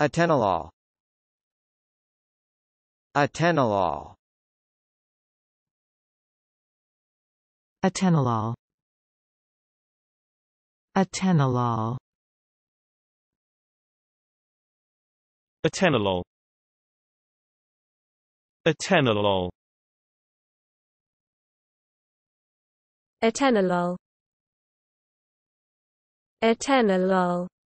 Atenolol Atenolol Atenolol Atenolol Atenolol Atenolol Atenolol Atenolol